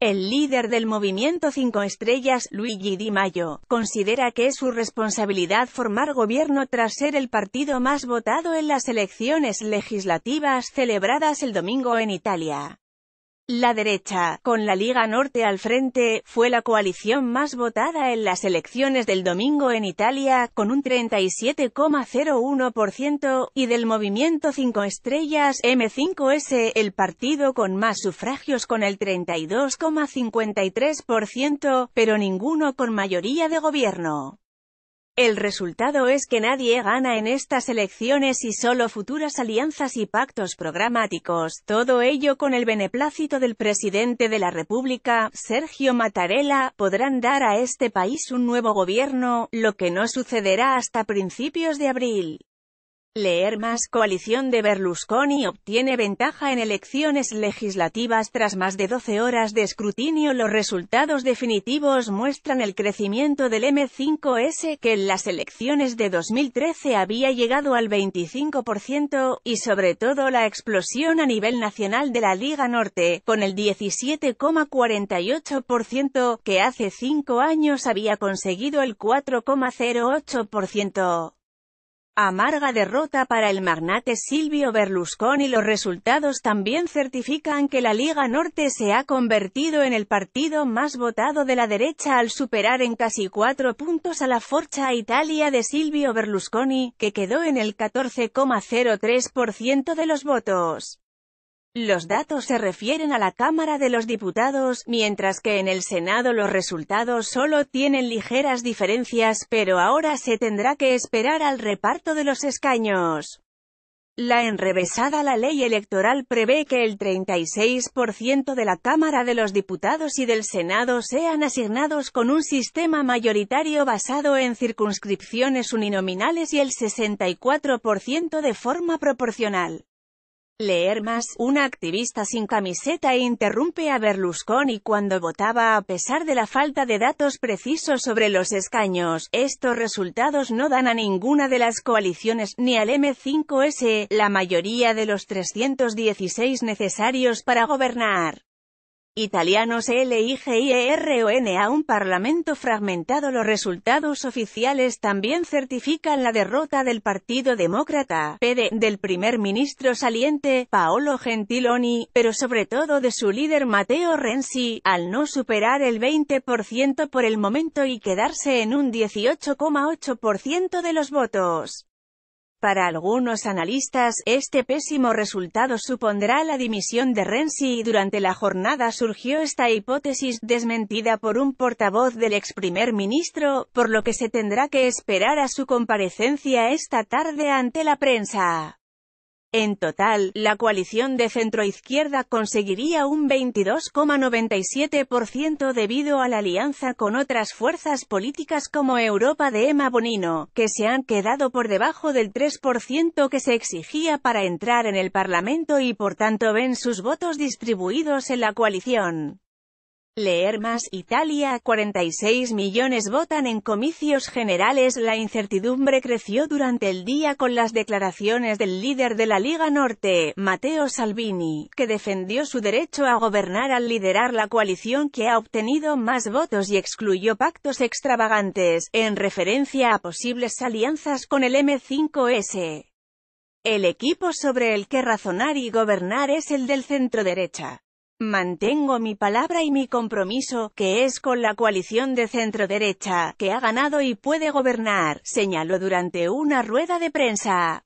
El líder del movimiento Cinco estrellas, Luigi Di Maio, considera que es su responsabilidad formar gobierno tras ser el partido más votado en las elecciones legislativas celebradas el domingo en Italia. La derecha, con la Liga Norte al frente, fue la coalición más votada en las elecciones del domingo en Italia, con un 37,01%, y del Movimiento 5 Estrellas M5S, el partido con más sufragios con el 32,53%, pero ninguno con mayoría de gobierno. El resultado es que nadie gana en estas elecciones y solo futuras alianzas y pactos programáticos, todo ello con el beneplácito del presidente de la República, Sergio Mattarella, podrán dar a este país un nuevo gobierno, lo que no sucederá hasta principios de abril. Leer más coalición de Berlusconi obtiene ventaja en elecciones legislativas tras más de 12 horas de escrutinio los resultados definitivos muestran el crecimiento del M5S que en las elecciones de 2013 había llegado al 25% y sobre todo la explosión a nivel nacional de la Liga Norte con el 17,48% que hace 5 años había conseguido el 4,08%. Amarga derrota para el magnate Silvio Berlusconi los resultados también certifican que la Liga Norte se ha convertido en el partido más votado de la derecha al superar en casi cuatro puntos a la Forza Italia de Silvio Berlusconi, que quedó en el 14,03% de los votos. Los datos se refieren a la Cámara de los Diputados, mientras que en el Senado los resultados solo tienen ligeras diferencias, pero ahora se tendrá que esperar al reparto de los escaños. La enrevesada la ley electoral prevé que el 36% de la Cámara de los Diputados y del Senado sean asignados con un sistema mayoritario basado en circunscripciones uninominales y el 64% de forma proporcional. Leer más, una activista sin camiseta interrumpe a Berlusconi cuando votaba a pesar de la falta de datos precisos sobre los escaños. Estos resultados no dan a ninguna de las coaliciones, ni al M5S, la mayoría de los 316 necesarios para gobernar italianos LIGIERON a un parlamento fragmentado. Los resultados oficiales también certifican la derrota del Partido Demócrata, PD, del primer ministro saliente, Paolo Gentiloni, pero sobre todo de su líder Matteo Renzi, al no superar el 20% por el momento y quedarse en un 18,8% de los votos. Para algunos analistas, este pésimo resultado supondrá la dimisión de Renzi y durante la jornada surgió esta hipótesis, desmentida por un portavoz del ex primer ministro, por lo que se tendrá que esperar a su comparecencia esta tarde ante la prensa. En total, la coalición de centroizquierda conseguiría un 22,97% debido a la alianza con otras fuerzas políticas como Europa de Emma Bonino, que se han quedado por debajo del 3% que se exigía para entrar en el Parlamento y por tanto ven sus votos distribuidos en la coalición. Leer más Italia 46 millones votan en comicios generales La incertidumbre creció durante el día con las declaraciones del líder de la Liga Norte, Matteo Salvini, que defendió su derecho a gobernar al liderar la coalición que ha obtenido más votos y excluyó pactos extravagantes, en referencia a posibles alianzas con el M5S. El equipo sobre el que razonar y gobernar es el del centro derecha. Mantengo mi palabra y mi compromiso, que es con la coalición de centro-derecha, que ha ganado y puede gobernar, señaló durante una rueda de prensa.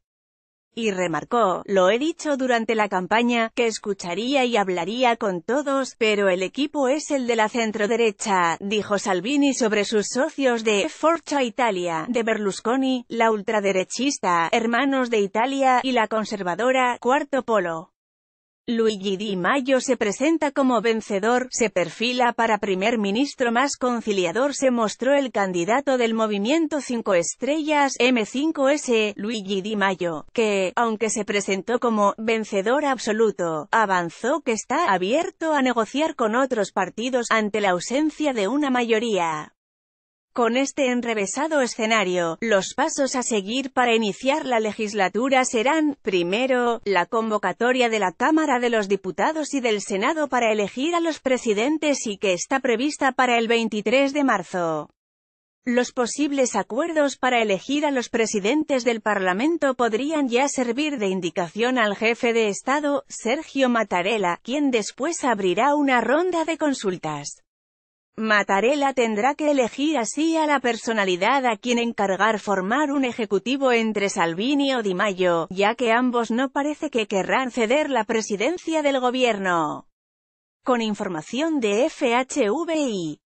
Y remarcó, lo he dicho durante la campaña, que escucharía y hablaría con todos, pero el equipo es el de la centro-derecha», dijo Salvini sobre sus socios de Forza Italia, de Berlusconi, la ultraderechista, Hermanos de Italia, y la conservadora, Cuarto Polo. Luigi Di Maio se presenta como vencedor, se perfila para primer ministro más conciliador se mostró el candidato del movimiento 5 estrellas M5S, Luigi Di Maio, que, aunque se presentó como vencedor absoluto, avanzó que está abierto a negociar con otros partidos ante la ausencia de una mayoría. Con este enrevesado escenario, los pasos a seguir para iniciar la legislatura serán, primero, la convocatoria de la Cámara de los Diputados y del Senado para elegir a los presidentes y que está prevista para el 23 de marzo. Los posibles acuerdos para elegir a los presidentes del Parlamento podrían ya servir de indicación al jefe de Estado, Sergio Mattarella, quien después abrirá una ronda de consultas. Mattarella tendrá que elegir así a la personalidad a quien encargar formar un ejecutivo entre Salvini o Di Maio, ya que ambos no parece que querrán ceder la presidencia del gobierno. Con información de FHVI.